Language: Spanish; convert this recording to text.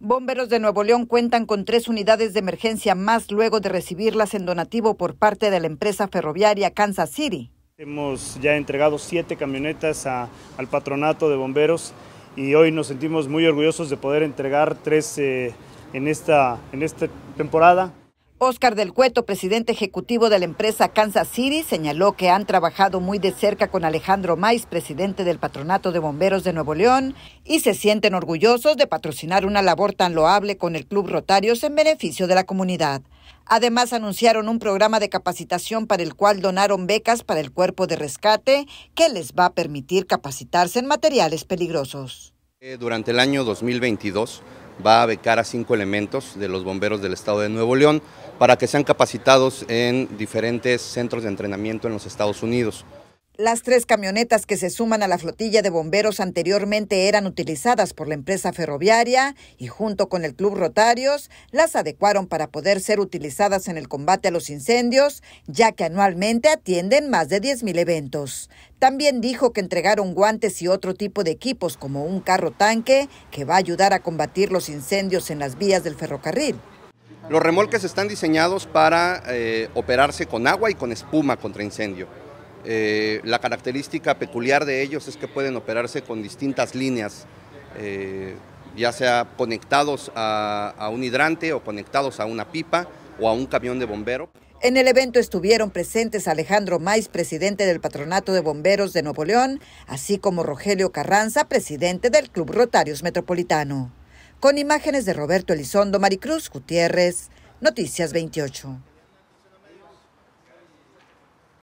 Bomberos de Nuevo León cuentan con tres unidades de emergencia más luego de recibirlas en donativo por parte de la empresa ferroviaria Kansas City. Hemos ya entregado siete camionetas al patronato de bomberos y hoy nos sentimos muy orgullosos de poder entregar tres eh, en, esta, en esta temporada. Oscar del Cueto, presidente ejecutivo de la empresa Kansas City, señaló que han trabajado muy de cerca con Alejandro Mais, presidente del Patronato de Bomberos de Nuevo León, y se sienten orgullosos de patrocinar una labor tan loable con el Club Rotarios en beneficio de la comunidad. Además, anunciaron un programa de capacitación para el cual donaron becas para el cuerpo de rescate que les va a permitir capacitarse en materiales peligrosos. Eh, durante el año 2022, va a becar a cinco elementos de los bomberos del estado de Nuevo León para que sean capacitados en diferentes centros de entrenamiento en los Estados Unidos. Las tres camionetas que se suman a la flotilla de bomberos anteriormente eran utilizadas por la empresa ferroviaria y junto con el Club Rotarios las adecuaron para poder ser utilizadas en el combate a los incendios, ya que anualmente atienden más de 10.000 eventos. También dijo que entregaron guantes y otro tipo de equipos como un carro tanque que va a ayudar a combatir los incendios en las vías del ferrocarril. Los remolques están diseñados para eh, operarse con agua y con espuma contra incendio. Eh, la característica peculiar de ellos es que pueden operarse con distintas líneas, eh, ya sea conectados a, un hidrante o conectados a una pipa o a un camión de bombero. En el evento estuvieron presentes Alejandro Maiz, presidente del Patronato de Bomberos de Nuevo León, así como Rogelio Carranza, presidente del Club Rotarios Metropolitano. Con imágenes de Roberto Elizondo, Maricruz Gutiérrez, Noticias 28.